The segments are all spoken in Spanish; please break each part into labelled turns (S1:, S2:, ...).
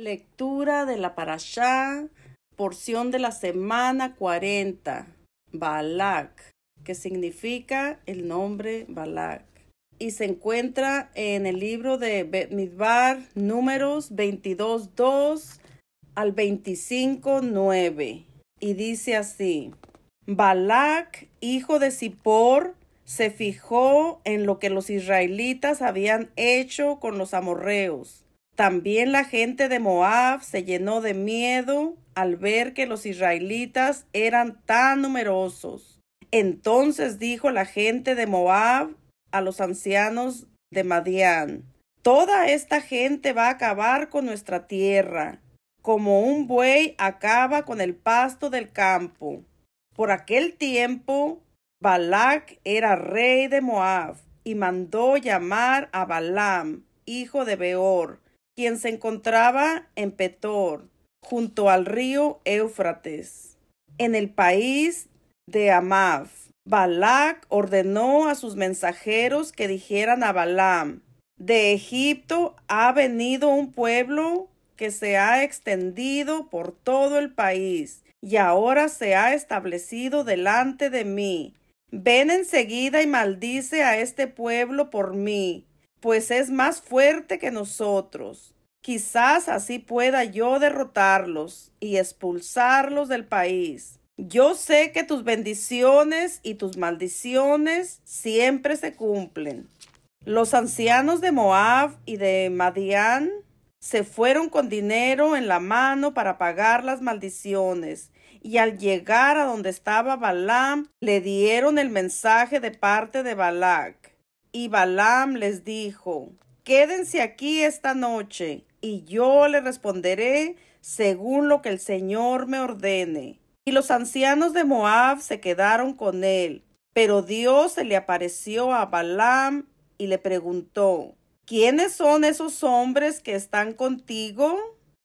S1: Lectura de la Parashá, porción de la semana 40, Balak, que significa el nombre Balak. Y se encuentra en el libro de Bedmidbar, Números números 22.2 al 25.9. Y dice así, Balak, hijo de Zippor, se fijó en lo que los israelitas habían hecho con los amorreos también la gente de Moab se llenó de miedo al ver que los israelitas eran tan numerosos. Entonces dijo la gente de Moab a los ancianos de Madián, Toda esta gente va a acabar con nuestra tierra, como un buey acaba con el pasto del campo. Por aquel tiempo, Balac era rey de Moab y mandó llamar a Balaam, hijo de Beor, quien se encontraba en Petor, junto al río Éufrates, en el país de Amav. Balac ordenó a sus mensajeros que dijeran a Balaam, de Egipto ha venido un pueblo que se ha extendido por todo el país y ahora se ha establecido delante de mí. Ven enseguida y maldice a este pueblo por mí, pues es más fuerte que nosotros. Quizás así pueda yo derrotarlos y expulsarlos del país. Yo sé que tus bendiciones y tus maldiciones siempre se cumplen. Los ancianos de Moab y de Madián se fueron con dinero en la mano para pagar las maldiciones, y al llegar a donde estaba Balaam, le dieron el mensaje de parte de Balak. Y Balaam les dijo, quédense aquí esta noche, y yo le responderé según lo que el Señor me ordene. Y los ancianos de Moab se quedaron con él. Pero Dios se le apareció a Balaam y le preguntó, ¿quiénes son esos hombres que están contigo?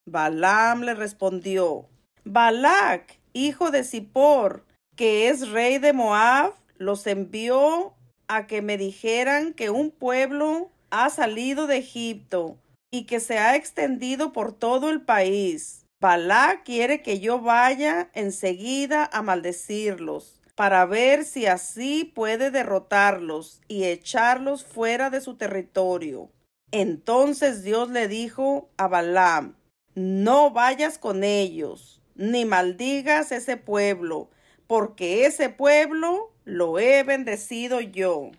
S1: Balaam le respondió, Balac, hijo de Zippor, que es rey de Moab, los envió a que me dijeran que un pueblo ha salido de Egipto y que se ha extendido por todo el país. Balá quiere que yo vaya enseguida a maldecirlos, para ver si así puede derrotarlos y echarlos fuera de su territorio. Entonces Dios le dijo a Balaam, no vayas con ellos, ni maldigas ese pueblo, porque ese pueblo lo he bendecido yo.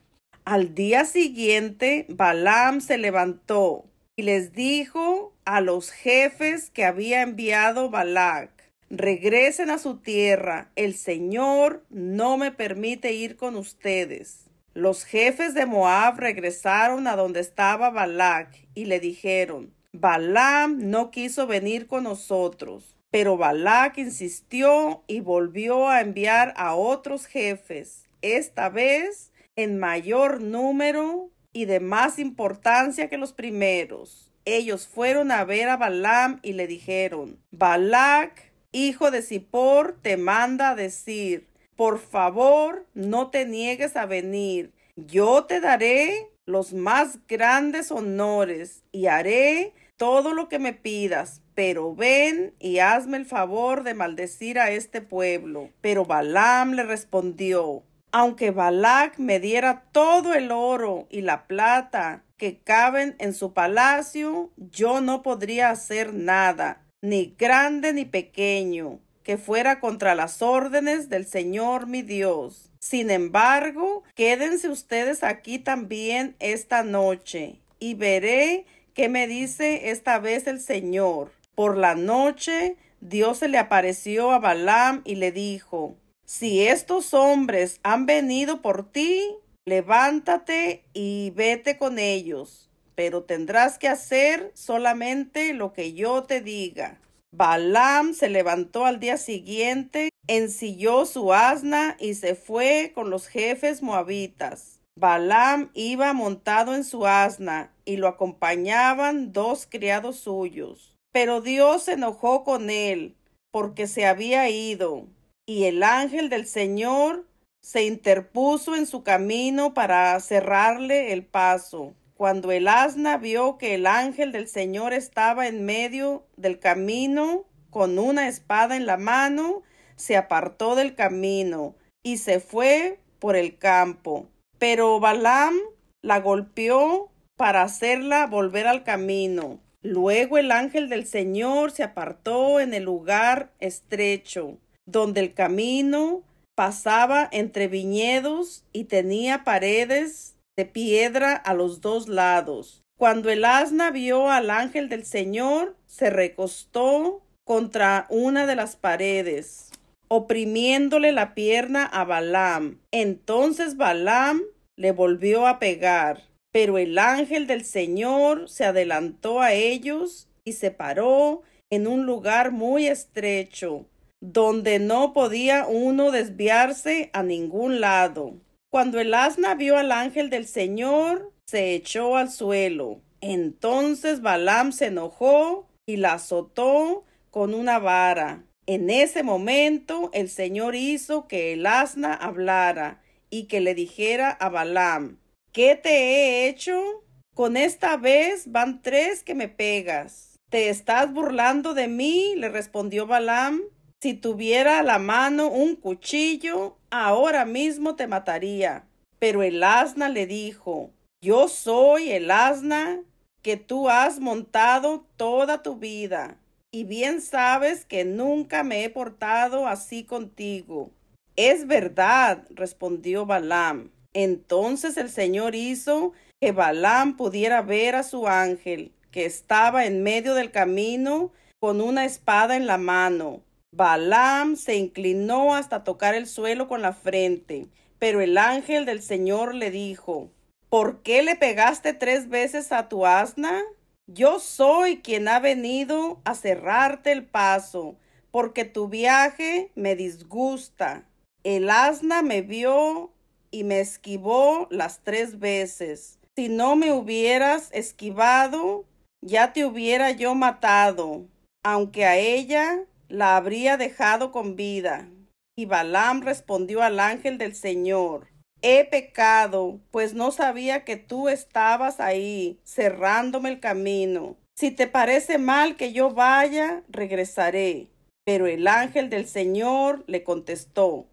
S1: Al día siguiente, Balaam se levantó y les dijo a los jefes que había enviado Balac, regresen a su tierra, el Señor no me permite ir con ustedes. Los jefes de Moab regresaron a donde estaba Balak y le dijeron, Balaam no quiso venir con nosotros. Pero Balak insistió y volvió a enviar a otros jefes, esta vez en mayor número y de más importancia que los primeros. Ellos fueron a ver a Balaam y le dijeron, Balak, hijo de Zippor, te manda decir, por favor, no te niegues a venir. Yo te daré los más grandes honores y haré todo lo que me pidas, pero ven y hazme el favor de maldecir a este pueblo. Pero Balaam le respondió, aunque Balac me diera todo el oro y la plata que caben en su palacio, yo no podría hacer nada, ni grande ni pequeño, que fuera contra las órdenes del Señor mi Dios. Sin embargo, quédense ustedes aquí también esta noche, y veré ¿Qué me dice esta vez el Señor? Por la noche Dios se le apareció a Balaam y le dijo, si estos hombres han venido por ti, levántate y vete con ellos, pero tendrás que hacer solamente lo que yo te diga. Balaam se levantó al día siguiente, ensilló su asna y se fue con los jefes moabitas. Balaam iba montado en su asna y lo acompañaban dos criados suyos. Pero Dios se enojó con él, porque se había ido, y el ángel del Señor se interpuso en su camino para cerrarle el paso. Cuando el asna vio que el ángel del Señor estaba en medio del camino con una espada en la mano, se apartó del camino y se fue por el campo. Pero Balaam la golpeó para hacerla volver al camino. Luego el ángel del Señor se apartó en el lugar estrecho, donde el camino pasaba entre viñedos y tenía paredes de piedra a los dos lados. Cuando el asna vio al ángel del Señor, se recostó contra una de las paredes, oprimiéndole la pierna a Balaam. Entonces Balaam le volvió a pegar. Pero el ángel del Señor se adelantó a ellos y se paró en un lugar muy estrecho, donde no podía uno desviarse a ningún lado. Cuando el asna vio al ángel del Señor, se echó al suelo. Entonces Balaam se enojó y la azotó con una vara. En ese momento el Señor hizo que el asna hablara y que le dijera a Balaam, ¿Qué te he hecho? Con esta vez van tres que me pegas. ¿Te estás burlando de mí? le respondió Balaam. Si tuviera a la mano un cuchillo, ahora mismo te mataría. Pero el asna le dijo, yo soy el asna que tú has montado toda tu vida, y bien sabes que nunca me he portado así contigo. Es verdad, respondió Balaam. Entonces el Señor hizo que Balaam pudiera ver a su ángel, que estaba en medio del camino con una espada en la mano. Balaam se inclinó hasta tocar el suelo con la frente, pero el ángel del Señor le dijo, ¿Por qué le pegaste tres veces a tu asna? Yo soy quien ha venido a cerrarte el paso, porque tu viaje me disgusta. El asna me vio y me esquivó las tres veces. Si no me hubieras esquivado, ya te hubiera yo matado, aunque a ella la habría dejado con vida. Y Balaam respondió al ángel del Señor, He pecado, pues no sabía que tú estabas ahí, cerrándome el camino. Si te parece mal que yo vaya, regresaré. Pero el ángel del Señor le contestó,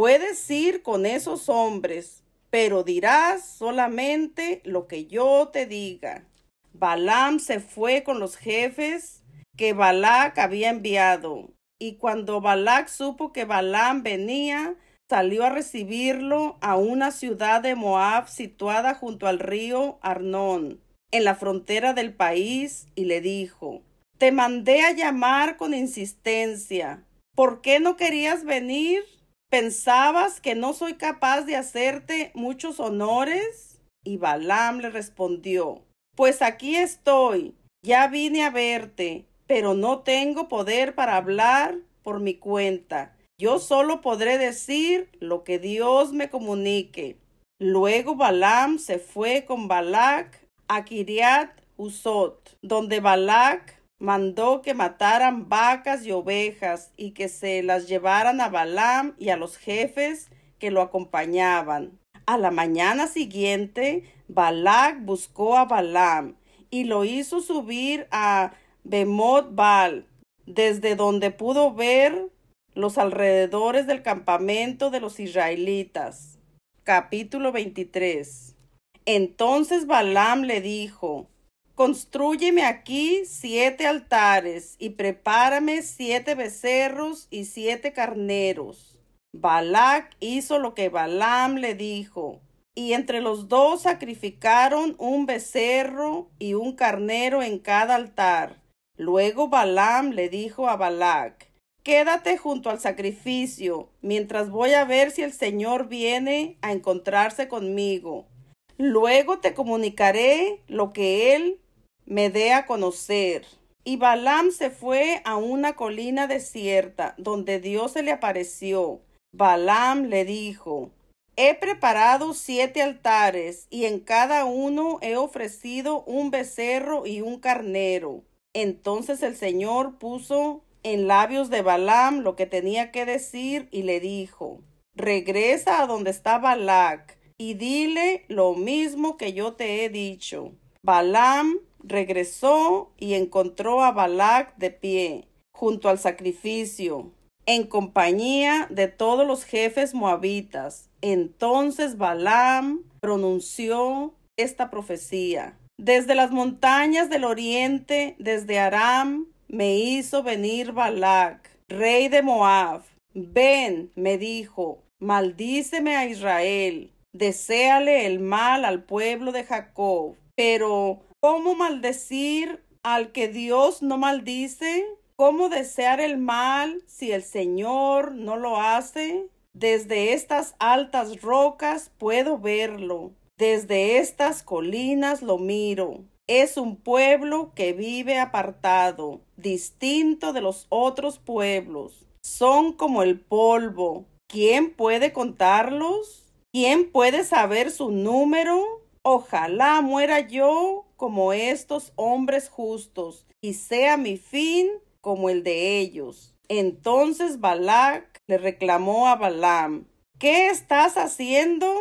S1: Puedes ir con esos hombres, pero dirás solamente lo que yo te diga. Balam se fue con los jefes que Balac había enviado, y cuando Balac supo que Balaam venía, salió a recibirlo a una ciudad de Moab situada junto al río Arnón, en la frontera del país, y le dijo, Te mandé a llamar con insistencia. ¿Por qué no querías venir? ¿Pensabas que no soy capaz de hacerte muchos honores? Y Balaam le respondió, Pues aquí estoy, ya vine a verte, pero no tengo poder para hablar por mi cuenta. Yo solo podré decir lo que Dios me comunique. Luego Balaam se fue con Balak a Kiriat Usot, donde Balak mandó que mataran vacas y ovejas y que se las llevaran a Balaam y a los jefes que lo acompañaban. A la mañana siguiente, Balak buscó a Balaam y lo hizo subir a Bemot Baal, desde donde pudo ver los alrededores del campamento de los israelitas. Capítulo 23. Entonces Balaam le dijo, Constrúyeme aquí siete altares y prepárame siete becerros y siete carneros. Balac hizo lo que Balaam le dijo, y entre los dos sacrificaron un becerro y un carnero en cada altar. Luego Balaam le dijo a Balac, Quédate junto al sacrificio, mientras voy a ver si el Señor viene a encontrarse conmigo. Luego te comunicaré lo que Él me dé a conocer. Y Balaam se fue a una colina desierta donde Dios se le apareció. Balaam le dijo, He preparado siete altares y en cada uno he ofrecido un becerro y un carnero. Entonces el Señor puso en labios de Balaam lo que tenía que decir y le dijo, Regresa a donde está Balak, y dile lo mismo que yo te he dicho. Balaam regresó y encontró a Balac de pie, junto al sacrificio, en compañía de todos los jefes moabitas. Entonces Balaam pronunció esta profecía. Desde las montañas del oriente, desde Aram, me hizo venir Balac, rey de Moab. Ven, me dijo, maldíceme a Israel, deséale el mal al pueblo de Jacob. Pero ¿Cómo maldecir al que Dios no maldice? ¿Cómo desear el mal si el Señor no lo hace? Desde estas altas rocas puedo verlo, desde estas colinas lo miro. Es un pueblo que vive apartado, distinto de los otros pueblos. Son como el polvo. ¿Quién puede contarlos? ¿Quién puede saber su número? Ojalá muera yo como estos hombres justos, y sea mi fin como el de ellos. Entonces Balac le reclamó a Balaam, ¿qué estás haciendo?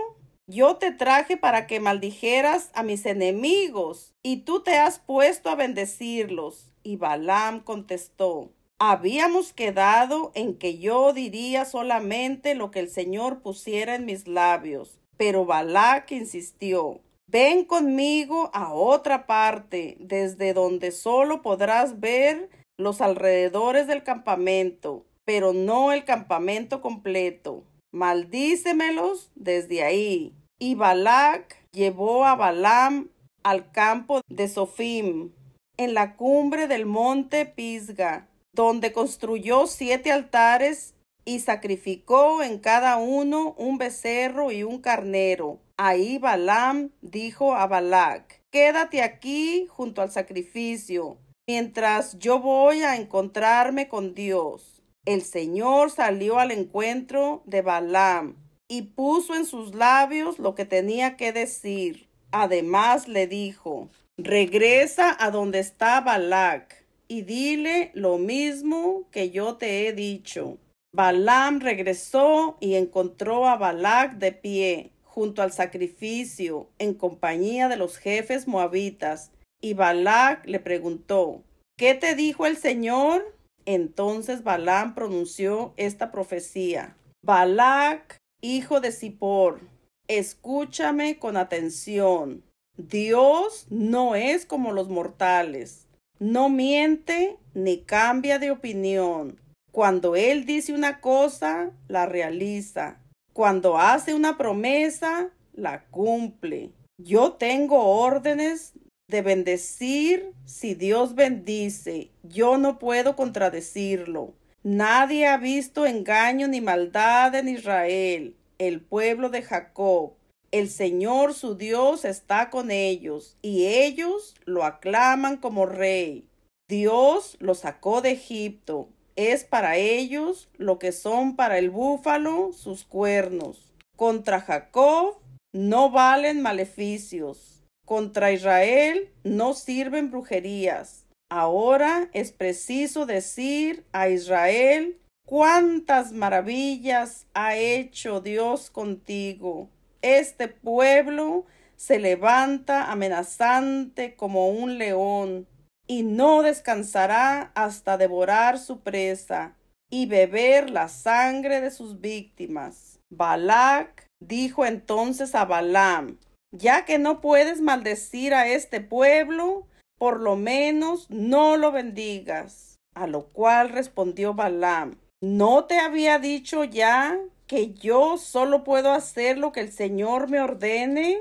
S1: Yo te traje para que maldijeras a mis enemigos, y tú te has puesto a bendecirlos. Y Balaam contestó, Habíamos quedado en que yo diría solamente lo que el Señor pusiera en mis labios. Pero Balac insistió, Ven conmigo a otra parte, desde donde solo podrás ver los alrededores del campamento, pero no el campamento completo. Maldícemelos desde ahí. Y Balak llevó a Balaam al campo de Sofim, en la cumbre del monte Pisga, donde construyó siete altares y sacrificó en cada uno un becerro y un carnero Ahí Balaam dijo a Balac, quédate aquí junto al sacrificio, mientras yo voy a encontrarme con Dios. El Señor salió al encuentro de Balaam y puso en sus labios lo que tenía que decir. Además le dijo, regresa a donde está Balac y dile lo mismo que yo te he dicho. Balaam regresó y encontró a Balac de pie junto al sacrificio en compañía de los jefes moabitas. Y Balac le preguntó, ¿qué te dijo el Señor? Entonces Balán pronunció esta profecía. Balac, hijo de Zippor, escúchame con atención. Dios no es como los mortales. No miente ni cambia de opinión. Cuando Él dice una cosa, la realiza. Cuando hace una promesa, la cumple. Yo tengo órdenes de bendecir si Dios bendice. Yo no puedo contradecirlo. Nadie ha visto engaño ni maldad en Israel, el pueblo de Jacob. El Señor su Dios está con ellos, y ellos lo aclaman como rey. Dios lo sacó de Egipto, es para ellos lo que son para el búfalo sus cuernos. Contra Jacob no valen maleficios. Contra Israel no sirven brujerías. Ahora es preciso decir a Israel cuántas maravillas ha hecho Dios contigo. Este pueblo se levanta amenazante como un león y no descansará hasta devorar su presa y beber la sangre de sus víctimas. Balak dijo entonces a Balaam, ya que no puedes maldecir a este pueblo, por lo menos no lo bendigas. A lo cual respondió Balaam, ¿no te había dicho ya que yo solo puedo hacer lo que el Señor me ordene?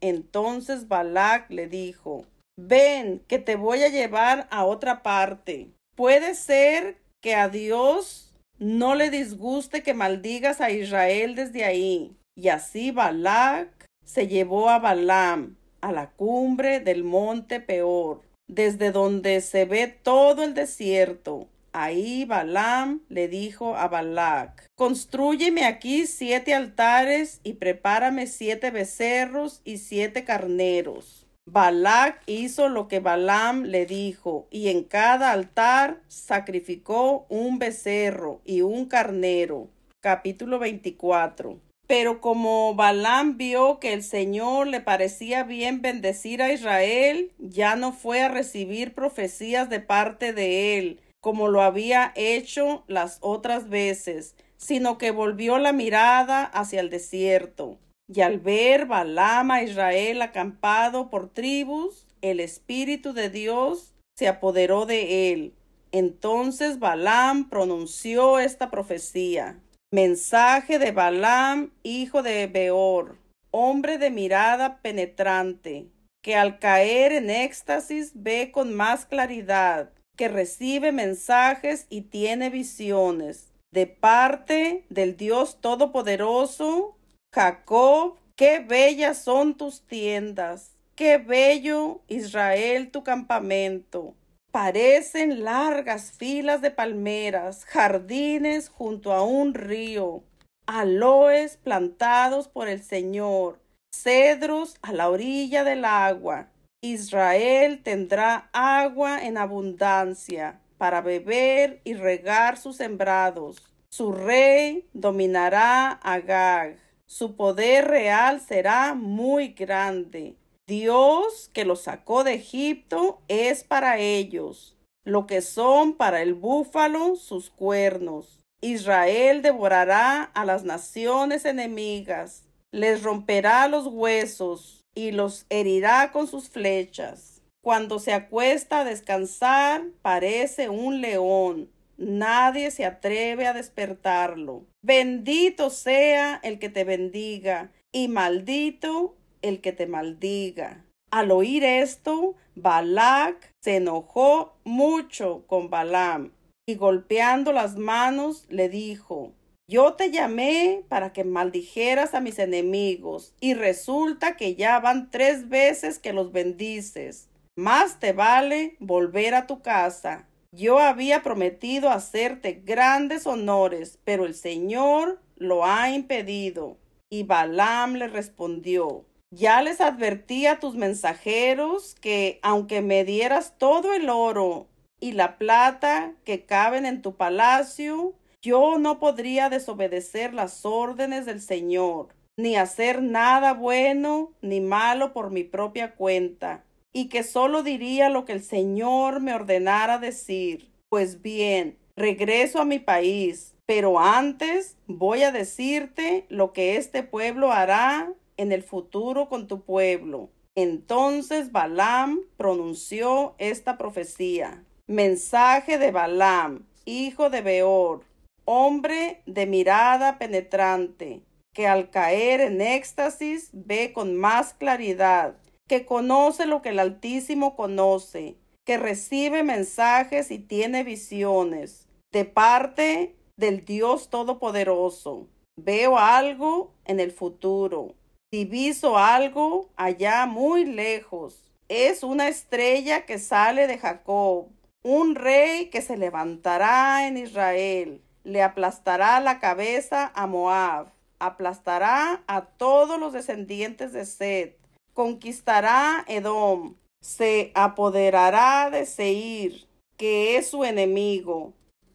S1: Entonces Balak le dijo, ven que te voy a llevar a otra parte. Puede ser que a Dios no le disguste que maldigas a Israel desde ahí. Y así Balac se llevó a Balaam a la cumbre del monte Peor, desde donde se ve todo el desierto. Ahí Balaam le dijo a Balac, Constrúyeme aquí siete altares y prepárame siete becerros y siete carneros. Balak hizo lo que Balaam le dijo, y en cada altar sacrificó un becerro y un carnero. Capítulo 24. Pero como Balaam vio que el Señor le parecía bien bendecir a Israel, ya no fue a recibir profecías de parte de él, como lo había hecho las otras veces, sino que volvió la mirada hacia el desierto. Y al ver Balaam a Israel acampado por tribus, el Espíritu de Dios se apoderó de él. Entonces Balaam pronunció esta profecía. Mensaje de Balaam, hijo de Beor, hombre de mirada penetrante, que al caer en éxtasis ve con más claridad, que recibe mensajes y tiene visiones de parte del Dios Todopoderoso Jacob, qué bellas son tus tiendas, qué bello Israel tu campamento. Parecen largas filas de palmeras, jardines junto a un río, aloes plantados por el Señor, cedros a la orilla del agua. Israel tendrá agua en abundancia para beber y regar sus sembrados. Su rey dominará a Gag. Su poder real será muy grande. Dios que los sacó de Egipto es para ellos lo que son para el búfalo sus cuernos. Israel devorará a las naciones enemigas, les romperá los huesos y los herirá con sus flechas. Cuando se acuesta a descansar parece un león, Nadie se atreve a despertarlo. Bendito sea el que te bendiga y maldito el que te maldiga. Al oír esto, Balak se enojó mucho con Balaam y golpeando las manos le dijo, yo te llamé para que maldijeras a mis enemigos y resulta que ya van tres veces que los bendices. Más te vale volver a tu casa yo había prometido hacerte grandes honores, pero el Señor lo ha impedido. Y Balaam le respondió, ya les advertí a tus mensajeros que aunque me dieras todo el oro y la plata que caben en tu palacio, yo no podría desobedecer las órdenes del Señor, ni hacer nada bueno ni malo por mi propia cuenta y que solo diría lo que el Señor me ordenara decir. Pues bien, regreso a mi país, pero antes voy a decirte lo que este pueblo hará en el futuro con tu pueblo. Entonces Balaam pronunció esta profecía. Mensaje de Balaam, hijo de Beor, hombre de mirada penetrante, que al caer en éxtasis ve con más claridad que conoce lo que el Altísimo conoce, que recibe mensajes y tiene visiones de parte del Dios Todopoderoso. Veo algo en el futuro, diviso algo allá muy lejos. Es una estrella que sale de Jacob, un rey que se levantará en Israel, le aplastará la cabeza a Moab, aplastará a todos los descendientes de Seth conquistará Edom, se apoderará de Seir, que es su enemigo.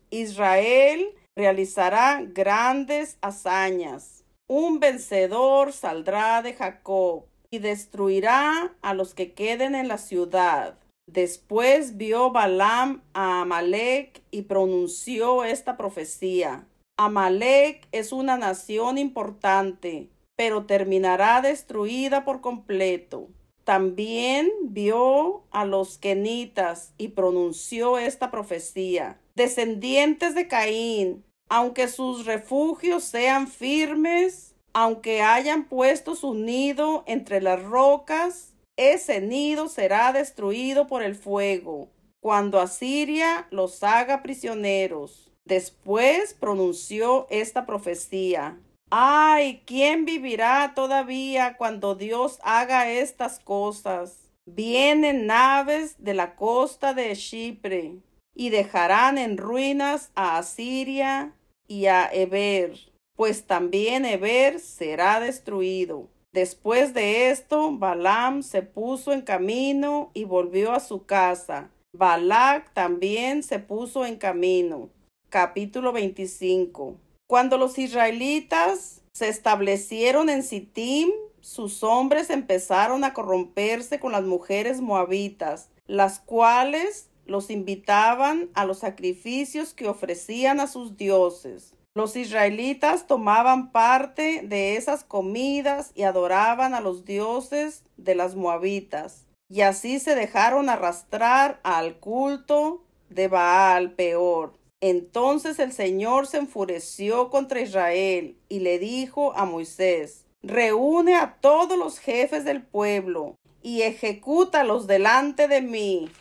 S1: Israel realizará grandes hazañas. Un vencedor saldrá de Jacob y destruirá a los que queden en la ciudad. Después vio Balaam a Amalek y pronunció esta profecía. Amalek es una nación importante pero terminará destruida por completo. También vio a los kenitas y pronunció esta profecía. Descendientes de Caín, aunque sus refugios sean firmes, aunque hayan puesto su nido entre las rocas, ese nido será destruido por el fuego, cuando Asiria los haga prisioneros. Después pronunció esta profecía. Ay, ¿quién vivirá todavía cuando Dios haga estas cosas? Vienen naves de la costa de Chipre y dejarán en ruinas a Asiria y a Eber, pues también Eber será destruido. Después de esto, Balaam se puso en camino y volvió a su casa. Balak también se puso en camino. Capítulo cuando los israelitas se establecieron en Sittim, sus hombres empezaron a corromperse con las mujeres moabitas, las cuales los invitaban a los sacrificios que ofrecían a sus dioses. Los israelitas tomaban parte de esas comidas y adoraban a los dioses de las moabitas, y así se dejaron arrastrar al culto de Baal peor. Entonces el Señor se enfureció contra Israel y le dijo a Moisés, Reúne a todos los jefes del pueblo y ejecútalos delante de mí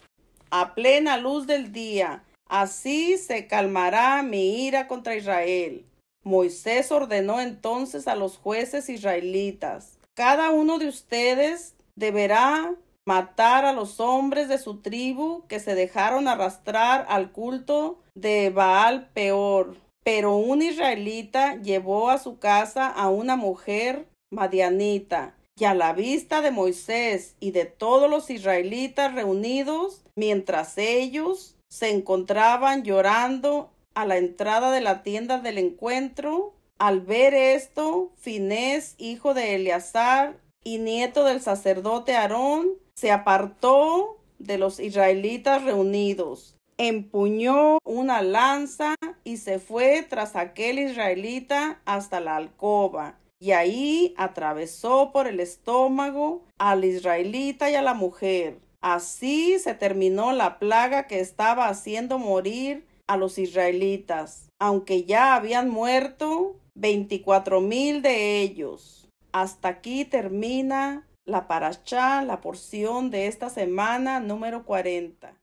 S1: a plena luz del día. Así se calmará mi ira contra Israel. Moisés ordenó entonces a los jueces israelitas, Cada uno de ustedes deberá matar a los hombres de su tribu que se dejaron arrastrar al culto de Baal peor. Pero un israelita llevó a su casa a una mujer madianita, y a la vista de Moisés y de todos los israelitas reunidos, mientras ellos se encontraban llorando a la entrada de la tienda del encuentro, al ver esto, Finés, hijo de Eleazar, y nieto del sacerdote Aarón, se apartó de los israelitas reunidos, empuñó una lanza y se fue tras aquel israelita hasta la alcoba, y ahí atravesó por el estómago al israelita y a la mujer. Así se terminó la plaga que estaba haciendo morir a los israelitas, aunque ya habían muerto veinticuatro mil de ellos. Hasta aquí termina la parachá, la porción de esta semana número 40.